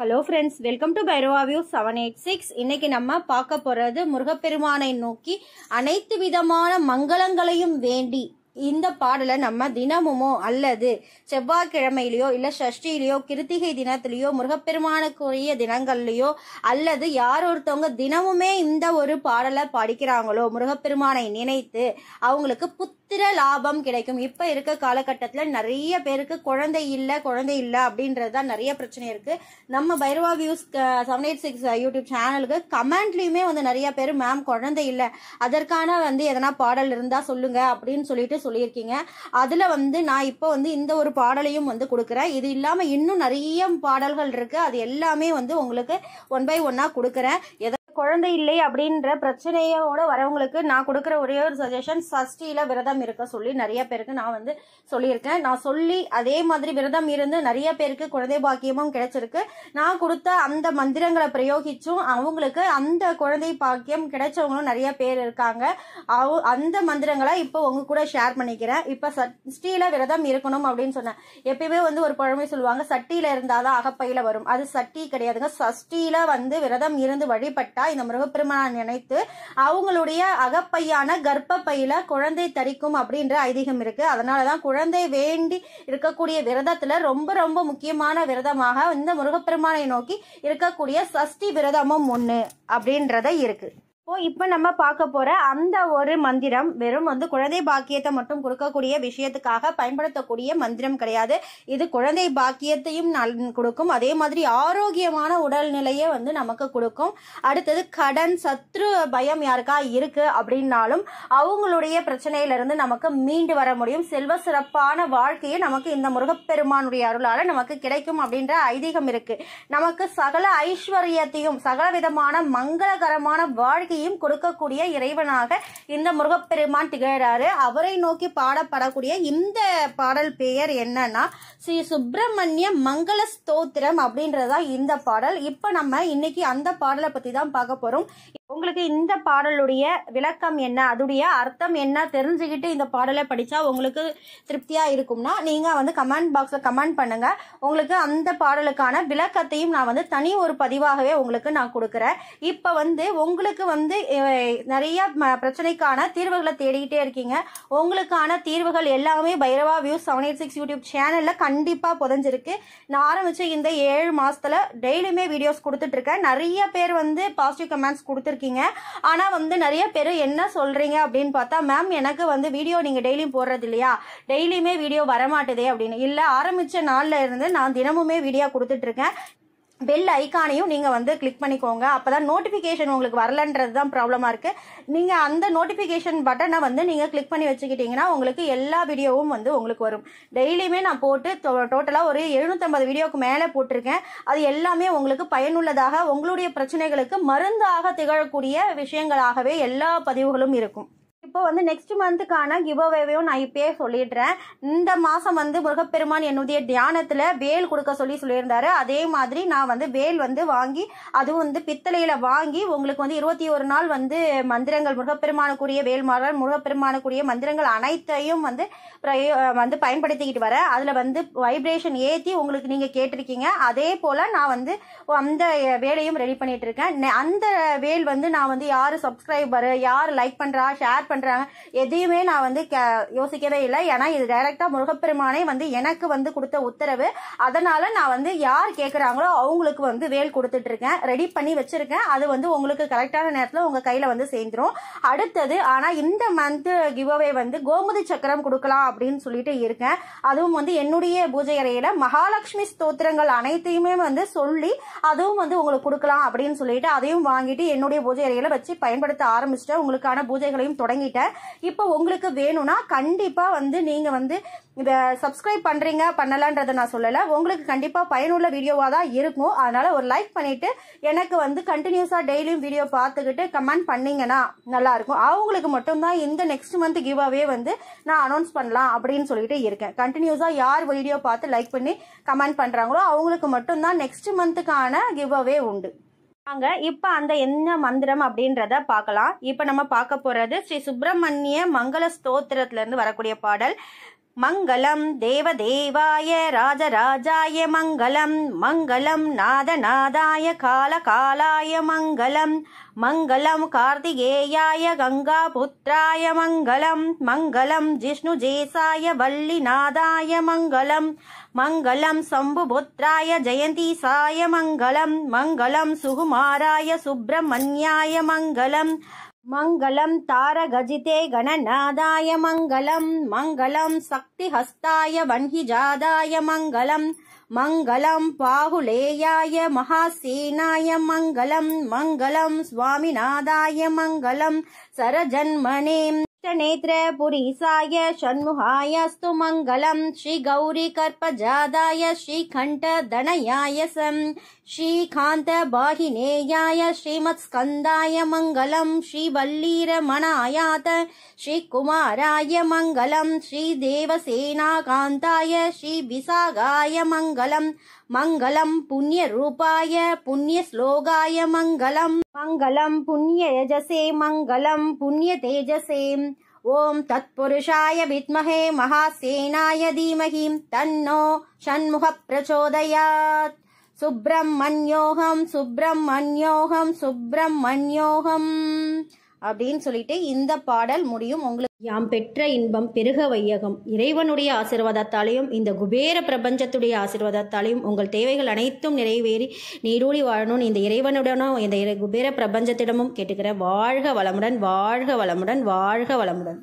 hello friends welcome to Bhairava view seven eight six இன்னைக்கு நம்ம பார்க்க போகிறது முருகப்பெருமானை நோக்கி அனைத்து விதமான மங்களங்களையும் வேண்டி இந்த பாடலை நம்ம தினமுமோ அல்லது செவ்வாய்க்கிழமையிலையோ இல்லை ஷஷ்டிலேயோ கிருத்திகை தினத்திலேயோ முருகப்பெருமானுக்குரிய தினங்கள்லையோ அல்லது யார் ஒருத்தவங்க தினமுமே இந்த ஒரு பாடலை படிக்கிறாங்களோ முருகப்பெருமானை நினைத்து அவங்களுக்கு புத்த எத்திர லாபம் கிடைக்கும் இப்போ இருக்க காலகட்டத்தில் நிறைய பேருக்கு குழந்தை இல்லை குழந்தை இல்லை அப்படின்றது தான் நிறைய பிரச்சனை இருக்குது நம்ம Bhairava views seven eight six YouTube சேனலுக்கு கமெண்ட்லயுமே வந்து நிறைய பேர் மேம் குழந்தை இல்லை அதற்கான வந்து எதனா பாடல் இருந்தால் சொல்லுங்கள் அப்படின்னு சொல்லிட்டு சொல்லியிருக்கீங்க அதில் வந்து நான் இப்போ வந்து இந்த ஒரு பாடலையும் வந்து கொடுக்குறேன் இது இல்லாமல் இன்னும் நிறைய பாடல்கள் இருக்குது அது எல்லாமே வந்து உங்களுக்கு ஒன் பை ஒன்னாக கொடுக்குறேன் குழந்தை இல்லை அப்படின்ற பிரச்சனையோட வரவங்களுக்கு நான் கொடுக்குற ஒரே ஒரு சஜஷன் சஷ்டியில் விரதம் இருக்க சொல்லி நிறைய பேருக்கு நான் வந்து சொல்லியிருக்கேன் நான் சொல்லி அதே மாதிரி விரதம் இருந்து நிறைய பேருக்கு குழந்தை பாக்கியமும் கிடைச்சிருக்கு நான் கொடுத்த அந்த மந்திரங்களை பிரயோகிச்சும் அவங்களுக்கு அந்த குழந்தை பாக்கியம் கிடைச்சவங்களும் நிறைய பேர் இருக்காங்க அந்த மந்திரங்களை இப்போ உங்க கூட ஷேர் பண்ணிக்கிறேன் இப்போ சஷ்டியில் விரதம் இருக்கணும் அப்படின்னு சொன்னேன் எப்பயுமே வந்து ஒரு குழந்தை சொல்லுவாங்க சட்டியில் இருந்தாதான் அகப்பையில் வரும் அது சட்டி கிடையாதுங்க சஷ்டியில் வந்து விரதம் இருந்து வழிபட்டா இந்த முருகப்பெருமான நினைத்து அவங்களுடைய அகப்பையான கர்ப்ப பையில குழந்தை தரிக்கும் அப்படின்ற ஐதீகம் இருக்கு அதனாலதான் குழந்தை வேண்டி இருக்கக்கூடிய விரதத்துல ரொம்ப ரொம்ப முக்கியமான விரதமாக இந்த முருகப்பெருமானை நோக்கி இருக்கக்கூடிய சஷ்டி விரதமும் ஒண்ணு அப்படின்றத இருக்கு இப்போ இப்ப நம்ம பார்க்க போகிற அந்த ஒரு மந்திரம் வெறும் வந்து குழந்தை பாக்கியத்தை மட்டும் கொடுக்கக்கூடிய விஷயத்துக்காக பயன்படுத்தக்கூடிய மந்திரம் கிடையாது இது குழந்தை பாக்கியத்தையும் கொடுக்கும் அதே மாதிரி ஆரோக்கியமான உடல்நிலையை வந்து நமக்கு கொடுக்கும் அடுத்தது கடன் சத்ரு பயம் யாருக்கா இருக்கு அப்படின்னாலும் அவங்களுடைய இருந்து நமக்கு மீண்டு வர முடியும் செல்வ சிறப்பான வாழ்க்கையை நமக்கு இந்த முருகப்பெருமானுடைய அருளால் நமக்கு கிடைக்கும் அப்படின்ற ஐதீகம் இருக்கு நமக்கு சகல ஐஸ்வர்யத்தையும் சகல விதமான மங்களகரமான வாழ்க்கை அமைதியும் கொடுக்கக்கூடிய இறைவனாக இந்த முருகப்பெருமான் திகழாரு அவரை நோக்கி பாடப்படக்கூடிய இந்த பாடல் பெயர் என்னன்னா ஸ்ரீ சுப்பிரமணிய மங்கள ஸ்தோத்திரம் அப்படின்றதா இந்த பாடல் இப்போ நம்ம இன்னைக்கு அந்த பாடலை பத்தி தான் பார்க்க போறோம் உங்களுக்கு இந்த பாடலுடைய விளக்கம் என்ன அதுடைய அர்த்தம் என்ன தெரிஞ்சுக்கிட்டு இந்த பாடலை படித்தா உங்களுக்கு திருப்தியாக இருக்கும்னா நீங்கள் வந்து கமெண்ட் பாக்ஸில் கமெண்ட் பண்ணுங்கள் உங்களுக்கு அந்த பாடலுக்கான விளக்கத்தையும் நான் வந்து தனி ஒரு பதிவாகவே உங்களுக்கு நான் கொடுக்குறேன் இப்போ வந்து உங்களுக்கு வந்து நிறைய பிரச்சனைக்கான தீர்வுகளை தேடிக்கிட்டே இருக்கீங்க உங்களுக்கான தீர்வுகள் எல்லாமே Bhairava views seven eight six YouTube சேனலில் கண்டிப்பாக புதஞ்சிருக்கு நான் ஆரம்பித்த இந்த ஏழு மாதத்தில் டெய்லியுமே வீடியோஸ் கொடுத்துட்ருக்கேன் நிறைய பேர் வந்து பாசிட்டிவ் கமெண்ட்ஸ் கொடுத்துருக்கேன் போட்டிருக்கீங்க ஆனால் வந்து நிறைய பேர் என்ன சொல்கிறீங்க அப்படின்னு பார்த்தா மேம் எனக்கு வந்து வீடியோ நீங்கள் டெய்லியும் போடுறது இல்லையா டெய்லியுமே வீடியோ வரமாட்டேதே அப்படின்னு இல்லை ஆரம்பித்த நாளில் இருந்து நான் தினமுமே வீடியோ கொடுத்துட்ருக்கேன் பெல் ஐக்கானையும் நீங்கள் வந்து கிளிக் பண்ணிக்கோங்க அப்போ தான் நோட்டிஃபிகேஷன் உங்களுக்கு வரலன்றது தான் ப்ராப்ளமாக இருக்குது நீங்கள் அந்த நோட்டிஃபிகேஷன் பட்டனை வந்து நீங்கள் கிளிக் பண்ணி வச்சுக்கிட்டிங்கன்னா உங்களுக்கு எல்லா வீடியோவும் வந்து உங்களுக்கு வரும் டெய்லியுமே நான் போட்டு டோட்டலாக ஒரு எழுநூற்றம்பது வீடியோவுக்கு மேலே போட்டிருக்கேன் அது எல்லாமே உங்களுக்கு பயனுள்ளதாக உங்களுடைய பிரச்சனைகளுக்கு மருந்தாக திகழக்கூடிய விஷயங்களாகவே எல்லா பதிவுகளும் இருக்கும் இப்போ வந்து நெக்ஸ்ட் மந்த்துக்கான கிவ் அவேவையும் நான் இப்பயே சொல்லிடுறேன் இந்த மாதம் வந்து முருகப்பெருமான் என்னுடைய தியானத்தில் வேல் கொடுக்க சொல்லி சொல்லியிருந்தாரு அதே மாதிரி நான் வந்து வேல் வந்து வாங்கி அதுவும் வந்து பித்தளையில் வாங்கி உங்களுக்கு வந்து இருபத்தி ஒரு நாள் வந்து மந்திரங்கள் முருகப்பெருமானுக்குரிய வேல் மாறல் முருகப்பெருமானுக்குரிய மந்திரங்கள் அனைத்தையும் வந்து வந்து பயன்படுத்திக்கிட்டு வரேன் அதில் வந்து வைப்ரேஷன் ஏற்றி உங்களுக்கு நீங்கள் கேட்டிருக்கீங்க அதே போல் நான் வந்து அந்த வேலையும் ரெடி பண்ணிட்டு இருக்கேன் அந்த வேல் வந்து நான் வந்து யார் சப்ஸ்கிரைபர் யார் லைக் பண்ணுறா ஷேர் பண்ணுறா சொல்றாங்க எதையுமே நான் வந்து யோசிக்கவே இல்லை ஏன்னா இது டைரக்டா முருகப்பெருமானே வந்து எனக்கு வந்து கொடுத்த உத்தரவு அதனால நான் வந்து யார் கேட்குறாங்களோ அவங்களுக்கு வந்து வேல் கொடுத்துட்டு இருக்கேன் ரெடி பண்ணி வச்சிருக்கேன் அது வந்து உங்களுக்கு கரெக்டான நேரத்தில் உங்க கையில வந்து சேர்ந்துடும் அடுத்தது ஆனா இந்த மந்த் கிவ் அவே வந்து கோமுதி சக்கரம் கொடுக்கலாம் அப்படின்னு சொல்லிட்டு இருக்கேன் அதுவும் வந்து என்னுடைய பூஜை அறையில மகாலட்சுமி ஸ்தோத்திரங்கள் அனைத்தையுமே வந்து சொல்லி அதுவும் வந்து உங்களுக்கு கொடுக்கலாம் அப்படின்னு சொல்லிட்டு அதையும் வாங்கிட்டு என்னுடைய பூஜை அறையில வச்சு பயன்படுத்த ஆரம்பிச்சுட்டு உங்களுக்கான பூஜைகளையும் தொடங்கிட்டு பண்ணிட்டேன் இப்போ உங்களுக்கு வேணும்னா கண்டிப்பாக வந்து நீங்கள் வந்து இதை சப்ஸ்கிரைப் பண்ணுறீங்க பண்ணலான்றதை நான் சொல்லலை உங்களுக்கு கண்டிப்பாக பயனுள்ள வீடியோவாக தான் இருக்கும் அதனால் ஒரு லைக் பண்ணிவிட்டு எனக்கு வந்து கண்டினியூஸாக டெய்லியும் வீடியோ பார்த்துக்கிட்டு கமெண்ட் பண்ணிங்கன்னா நல்லாயிருக்கும் அவங்களுக்கு மட்டும்தான் இந்த நெக்ஸ்ட் மந்த் கிவ் அவே வந்து நான் அனௌன்ஸ் பண்ணலாம் அப்படின்னு சொல்லிட்டு இருக்கேன் கண்டினியூஸாக யார் வீடியோ பார்த்து லைக் பண்ணி கமெண்ட் பண்ணுறாங்களோ அவங்களுக்கு மட்டும்தான் நெக்ஸ்ட் மந்த்துக்கான கிவ் அவே உண்டு வாங்க இப்போ அந்த என்ன மந்திரம் அப்படின்றத பார்க்கலாம் இப்போ நம்ம பார்க்க போகிறது ஸ்ரீ சுப்பிரமணிய மங்கள இருந்து வரக்கூடிய பாடல் मङ्गलम् देवदेवाय राजराजाय मङ्गलम् मङ्गलम् नादनादाय कालकालाय मङ्गलम् मङ्गलं कार्तिकेयाय गङ्गापुत्राय मङ्गलम् मङ्गलम् जिष्णुजेशाय वल्लिनादाय मङ्गलम् मङ्गलम् शम्भुपुत्राय जयन्तीसाय मङ्गलम् मङ्गलं सुकुमाराय सुब्रह्मण्याय मङ्गलम् मङ्गलम् तारगजिते गणनादाय मङ्गलम् मङ्गलम् शक्तिहस्ताय वह्निजादाय मङ्गलम् मङ्गलम् पाहुलेयाय महासेनाय मङ्गलम् मङ्गलम् स्वामिनादाय मङ्गलम् सरजन्मने नेत्रपुरीसाय षण्मुहाय स्तु मङ्गलम् श्रीगौरीकर्पजादाय श्रीकण्ठदणयाय सन् श्रीकान्तभाहिनेयाय श्रीमत्स्कन्दाय मङ्गलम् श्रीवल्लीरमणायात श्रीकुमाराय मङ्गलम् श्रीदेवसेनाकान्ताय श्रीविसागाय मङ्गलम् मङ्गलम् पुण्यरूपाय पुण्यश्लोकाय मङ्गलम् मङ्गलं पुण्ययजसे मङ्गलम् पुण्यतेजसे ॐ तत्पुरुषाय विद्महे महासेनाय धीमहि तन्नो षण्मुख प्रचोदयात् सुब्रह्मण्योऽहं सुब्रह्मण्योऽहं सुब्रह्मन्योहम् அப்படின்னு சொல்லிட்டு இந்த பாடல் முடியும் உங்களுக்கு யாம் பெற்ற இன்பம் பெருக வையகம் இறைவனுடைய ஆசிர்வாதத்தாலையும் இந்த குபேர பிரபஞ்சத்துடைய ஆசிர்வாதத்தாலையும் உங்கள் தேவைகள் அனைத்தும் நிறைவேறி நீரூடி வாழணும் இந்த இறைவனுடனும் இந்த குபேர பிரபஞ்சத்திடமும் கேட்டுக்கிற வாழ்க வளமுடன் வாழ்க வளமுடன் வாழ்க வளமுடன்